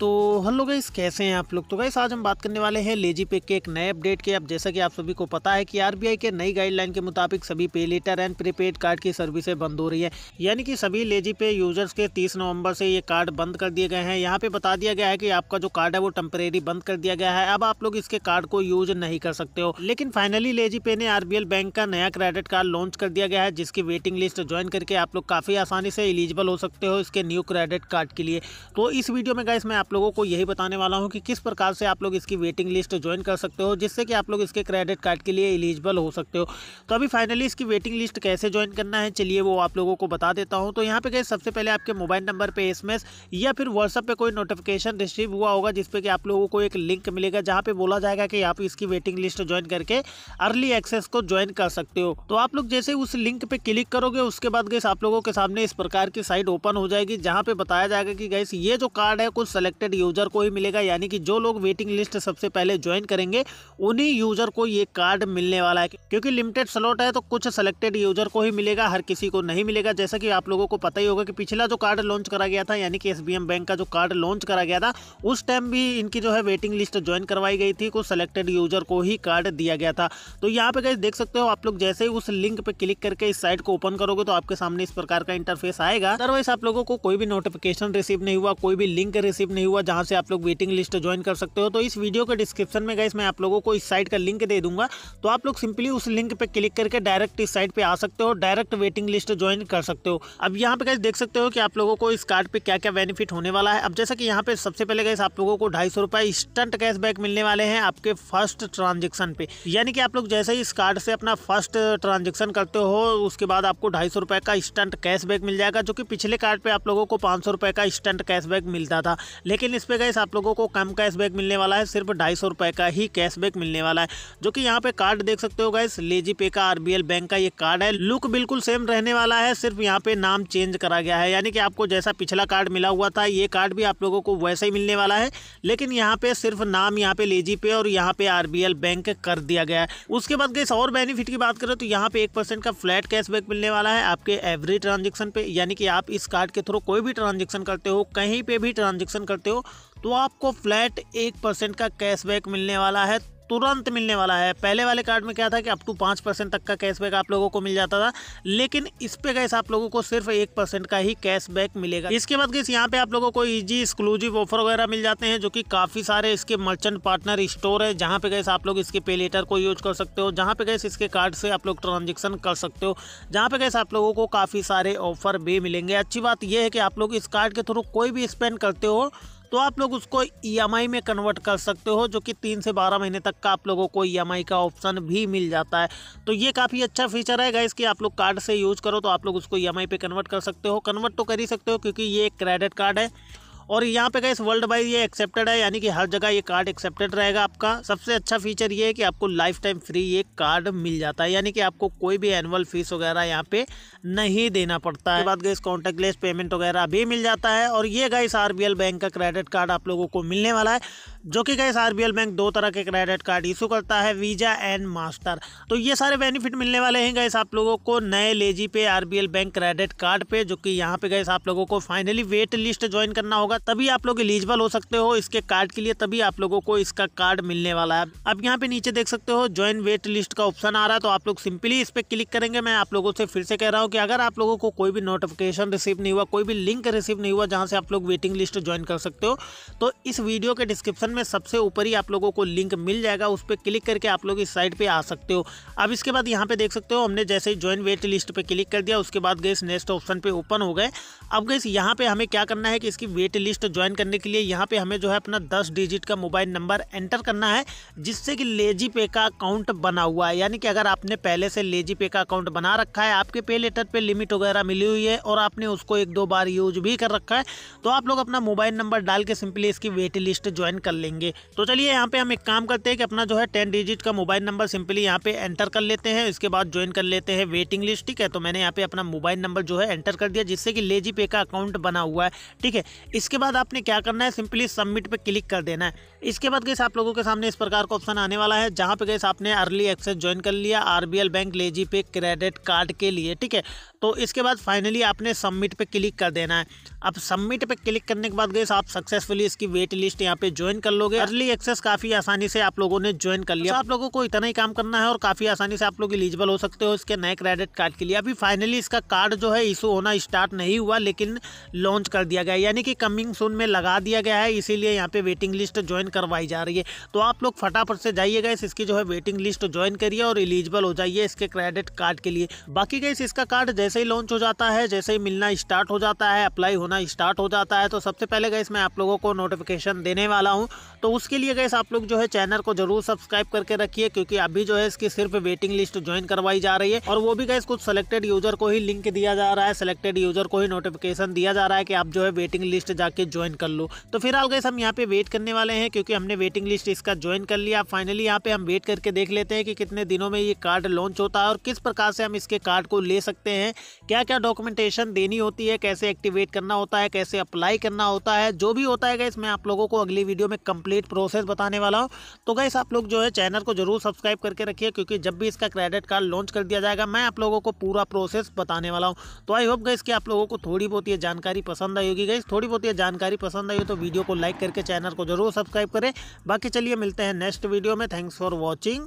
तो hello guys कैसे हैं आप लोग तो गाइस आज हम बात करने वाले हैं लेजी पे के एक नए अपडेट के अब जैसा कि आप सभी को पता है कि आरबीआई के नई गाइडलाइन के मुताबिक सभी पे लेटर एंड प्रीपेड कार्ड की सर्विसें बंद हो रही है यानी कि सभी लेजी पे यूजर्स के 30 नवंबर से ये कार्ड बंद कर दिए गए हैं यहाँ पे बता दिया गया है कि आपका जो कार्ड है वो टेम्परेरी बंद कर दिया गया है अब आप लोग इसके कार्ड को यूज नहीं कर सकते हो लेकिन फाइनली लेजी पे ने आरबीएल बैंक का नया क्रेडिट कार्ड लॉन्च कर दिया गया है जिसकी वेटिंग लिस्ट ज्वाइन करके आप लोग काफी आसानी से एलिजिबल हो सकते हो इसके न्यू क्रेडिट कार्ड के लिए तो इस वीडियो में गाइस मैं आप लोगों को यही बताने वाला हूँ कि किस प्रकार से आप लोग इसकी वेटिंग लिस्ट ज्वाइन कर सकते हो जिससे कि आप लोग इसके क्रेडिट कार्ड के लिए एलिजिबल हो सकते हो तो अभी फाइनली इसकी वेटिंग लिस्ट कैसे ज्वाइन करना है चलिए वो आप लोगों को बता देता हूँ तो यहाँ पे गए सबसे पहले आपके मोबाइल नंबर पर एस या फिर व्हाट्सअप पर कोई नोटिफिकेशन रिसीव हुआ होगा जिसपे कि आप लोगों को एक लिंक मिलेगा जहाँ पर बोला जाएगा कि आप इसकी वेटिंग लिस्ट ज्वाइन करके अर्ली एक्सेस को ज्वाइन कर सकते हो तो आप लोग जैसे उस लिंक पर क्लिक करोगे उसके बाद गैस आप लोगों के सामने इस प्रकार की साइट ओपन हो जाएगी जहाँ पर बताया जाएगा कि गैस ये जो कार्ड है कुछ सेलेक्ट सिलेक्टेड यूज़र को ही मिलेगा यानी कि जो लोग वेटिंग लिस्ट सबसे पहले ज्वाइन करेंगे उन्हीं यूज़र को ये कार्ड मिलने वाला है क्योंकि लिमिटेड स्लॉट है तो कुछ सेलेक्टेड यूज़र को ही मिलेगा हर किसी को नहीं मिलेगा जैसा कि आप लोगों को पता ही होगा कि पिछला जो कार्ड लॉन्च करा गया था यानी कि एस बैंक का जो कार्ड लॉन्च करा गया था उस टाइम भी इनकी जो है वेटिंग लिस्ट ज्वाइन करवाई गई थी कुछ सेलेक्टेड यूज़र को ही कार्ड दिया गया था तो यहाँ पे कहीं देख सकते हो आप लोग जैसे ही उस लिंक पे क्लिक करके इस साइट को ओपन करोगे तो आपके सामने इस प्रकार का इंटरफेस आएगा अदरवाइज आप लोगों को कोई भी नोटिफिकेशन रिसीव नहीं हुआ कोई भी लिंक रिसीव नहीं नहीं हुआ जहाँ से आप लोग वेटिंग लिस्ट ज्वाइन कर सकते हो तो इस वीडियो के डिस्क्रिप्शन में गई मैं आप लोगों को इस साइट का लिंक दे दूंगा तो आप लोग सिंपली उस लिंक पर क्लिक करके डायरेक्ट इस साइट पर आ सकते हो डायरेक्ट वेटिंग लिस्ट ज्वाइन कर सकते हो अब यहाँ पे गई देख सकते हो कि आप लोगों को इस कार्ड पर क्या क्या बेनिफिट होने वाला है अब जैसा कि यहाँ पे सबसे पहले गई आप लोगों को ढाई सौ रुपये इंस्टेंट कैशबैक मिलने वाले हैं आपके फर्स्ट ट्रांजेक्शन पे यानी कि आप लोग जैसे ही इस कार्ड से अपना फर्स्ट ट्रांजेक्शन करते हो उसके बाद आपको ढाई सौ रुपये का इंस्टेंट कैशबैक मिल जाएगा जो कि पिछले कार्ड पे आप लोगों को पाँच सौ रुपये का इंस्टेंट कैशबैक मिलता था लेकिन लेकिन इस पर गैस आप लोगों को कम कैशबैक मिलने वाला है सिर्फ ढाई सौ रुपये का ही कैशबैक मिलने वाला है जो कि यहाँ पे कार्ड देख सकते हो गैस लेजी पे का आरबीएल बैंक का ये कार्ड है लुक बिल्कुल सेम रहने वाला है सिर्फ यहाँ पे नाम चेंज करा गया है यानी कि आपको जैसा पिछला कार्ड मिला हुआ था ये कार्ड भी आप लोगों को वैसे ही मिलने वाला है लेकिन यहाँ पे सिर्फ नाम यहाँ पे लेजी पे और यहाँ पे आर बैंक कर दिया गया है उसके बाद गैस और बेनिफिट की बात करें तो यहाँ पे एक का फ्लैट कैशबैक मिलने वाला है आपके एवरी ट्रांजेक्शन पे यानी कि आप इस कार्ड के थ्रू कोई भी ट्रांजेक्शन करते हो कहीं पे भी ट्रांजेक्शन करते हो तो आपको फ्लैट एक परसेंट का कैशबैक मिलने वाला है तुरंत मिलने वाला है पहले वाले कार्ड में क्या था कि अप टू पाँच परसेंट तक का कैशबैक आप लोगों को मिल जाता था लेकिन इस पे गैस आप लोगों को सिर्फ एक परसेंट का ही कैशबैक मिलेगा इसके बाद गैस यहाँ पे आप लोगों को ईजी एक्सक्लूसिव ऑफर वगैरह मिल जाते हैं जो कि काफ़ी सारे इसके मर्चेंट पार्टनर स्टोर है जहाँ पे गैस आप लोग इसके पे लेटर को यूज कर सकते हो जहाँ पे गैस इसके कार्ड से आप लोग ट्रांजेक्शन कर सकते हो जहाँ पे गैस आप लोगों को काफ़ी सारे ऑफर भी मिलेंगे अच्छी बात यह है कि आप लोग इस कार्ड के थ्रू कोई भी स्पेंड करते हो तो आप लोग उसको ई e में कन्वर्ट कर सकते हो जो कि तीन से बारह महीने तक का आप लोगों को ई e का ऑप्शन भी मिल जाता है तो ये काफ़ी अच्छा फीचर है गाइस कि आप लोग कार्ड से यूज करो तो आप लोग उसको ई e पे कन्वर्ट कर सकते हो कन्वर्ट तो कर ही सकते हो क्योंकि ये एक क्रेडिट कार्ड है और यहाँ पे गैस वर्ल्ड वाइड ये एक्सेप्टेड है यानी कि हर जगह ये कार्ड एक्सेप्टेड रहेगा आपका सबसे अच्छा फीचर ये है कि आपको लाइफ टाइम फ्री ये कार्ड मिल जाता है यानी कि आपको कोई भी एनुअल फीस वगैरह यहाँ पे नहीं देना पड़ता है बाद गैस कॉन्टेक्टलेस पेमेंट वगैरह भी मिल जाता है और ये गैस आर बैंक का क्रेडिट कार्ड आप लोगों को मिलने वाला है जो कि गैस आर बैंक दो तरह के क्रेडिट कार्ड इशू करता है वीज़ा एंड मास्टर तो ये सारे बेनिफिट मिलने वाले हैं गैस आप लोगों को नए लेजी पे आर बैंक क्रेडिट कार्ड पे जो कि यहाँ पे गैस आप लोगों को फाइनली वेट लिस्ट ज्वाइन करना होगा तभी आप लोग एलिजिबल हो सकते हो इसके कार्ड के लिए तभी आप लोगों को इसका कार्ड मिलने वाला है अब यहाँ पे नीचे देख सकते हो ज्वाइन वेट लिस्ट का ऑप्शन आ रहा है तो आप लोग सिंपली इस पर क्लिक करेंगे मैं आप लोगों से फिर से कह रहा हूँ कि अगर आप लोगों को कोई भी नोटिफिकेशन रिसीव नहीं हुआ कोई भी लिंक रिसीव नहीं हुआ जहाँ से आप लोग वेटिंग लिस्ट ज्वाइन कर सकते हो तो इस वीडियो के डिस्क्रिप्शन में सबसे ऊपर ही आप लोगों को लिंक मिल जाएगा उस पर क्लिक करके आप लोग इस साइट पे आ सकते हो अब इसके बाद यहाँ पे देख सकते हो हमने जैसे ही ज्वाइन वेट लिस्ट पर क्लिक कर दिया उसके बाद गए नेक्स्ट ऑप्शन पर ओपन हो गए अब गए यहाँ पर हमें क्या करना है कि इसकी वेट लिस्ट ज्वाइन करने के लिए यहाँ पर हमें जो है अपना दस डिजिट का मोबाइल नंबर एंटर करना है जिससे कि लेजी पे का अकाउंट बना हुआ है यानी कि अगर आपने पहले से लेजी पे का अकाउंट बना रखा है आपके पे लेटर पर लिमिट वगैरह मिली हुई है और आपने उसको एक दो बार यूज भी कर रखा है तो आप लोग अपना मोबाइल नंबर डाल के सिंपली इसकी वेट लिस्ट ज्वाइन कर लेंगे तो चलिए यहाँ पे हम एक काम करते हैं कि अपना जो है टेन डिजिट का मोबाइल नंबर सिंपली यहाँ पे एंटर कर लेते हैं इसके बाद ज्वाइन कर लेते हैं वेटिंग लिस्ट ठीक है तो मैंने यहाँ पे अपना मोबाइल नंबर जो है एंटर कर दिया जिससे कि लेजी पे का अकाउंट बना हुआ है ठीक है इसके बाद आपने क्या करना है सिंपली सबमिट पर क्लिक कर देना है इसके बाद गैस आप लोगों के सामने इस प्रकार का ऑप्शन आने वाला है जहाँ पे गैस आपने अर्ली एक्सेस ज्वाइन कर लिया आर bank LazyPay credit card के लिए ठीक है तो इसके बाद फाइनली आपने सबमिट पर क्लिक कर देना है अब सबमिट पर क्लिक करने के बाद गैस आप सक्सेसफुली इसकी वेट लिस्ट यहाँ पे ज्वाइन कर लोगे अर्ली एक्सेस काफी आसानी से आप लोगों ने ज्वाइन कर लिया तो आप लोगों को इतना ही काम करना है और काफी आसानी से आप लोग इलिजिबल हो सकते हो इसके नए क्रेडिट कार्ड के लिए अभी फाइनली इसका कार्ड जो है इशू होना स्टार्ट नहीं हुआ लेकिन लॉन्च कर दिया गया यानी कि कमिंग सून में लगा दिया गया है इसीलिए यहाँ पे वेटिंग लिस्ट ज्वाइन करवाई जा रही है तो आप लोग फटाफट से जाइएगा इसकी जो है वेटिंग लिस्ट ज्वाइन करिए और इलिजिबल हो जाइए इसके क्रेडिट कार्ड के लिए बाकी गई इसका कार्ड जैसे ही लॉन्च हो जाता है जैसे ही मिलना स्टार्ट हो जाता है अप्लाई होना स्टार्ट हो जाता है तो सबसे पहले गए मैं आप लोगों को नोटिफिकेशन देने वाला हूँ तो उसके लिए गैस आप लोग जो है चैनल को जरूर सब्सक्राइब करके रखिए क्योंकि अभी जो है इसकी सिर्फ वेटिंग लिस्ट ज्वाइन करवाई जा रही है और वो भी गैस कुछ सेलेक्टेड यूजर को ही लिंक दिया जा रहा है सेलेक्टेड यूजर को ही नोटिफिकेशन दिया जा रहा है कि आप जो है वेटिंग लिस्ट जाके ज्वाइन कर लो तो फिलहाल गैस हम यहाँ पे वेट करने वाले हैं क्योंकि हमने वेटिंग लिस्ट इसका ज्वाइन कर लिया फाइनली यहाँ पे हम वेट करके देख लेते हैं कि कितने दिनों में ये कार्ड लॉन्च होता है और किस प्रकार से हम इसके कार्ड को ले सकते हैं क्या क्या डॉक्यूमेंटेशन देनी होती है कैसे एक्टिवेट करना होता है कैसे अप्लाई करना होता है जो भी होता है गैस मैं आप लोगों को अगली वीडियो में कंप्लीट प्रोसेस बताने वाला हूँ तो गैस आप लोग जो है चैनल को जरूर सब्सक्राइब करके रखिए क्योंकि जब भी इसका क्रेडिट कार्ड लॉन्च कर दिया जाएगा मैं आप लोगों को पूरा प्रोसेस बताने वाला हूँ तो आई होप गैस कि आप लोगों को थोड़ी बहुत ये जानकारी पसंद आई होगी गैस थोड़ी बहुत ये जानकारी पसंद आई हो तो वीडियो को लाइक करके चैनल को जरूर सब्सक्राइब करें बाकी चलिए मिलते हैं नेक्स्ट वीडियो में थैंक्स फॉर वॉचिंग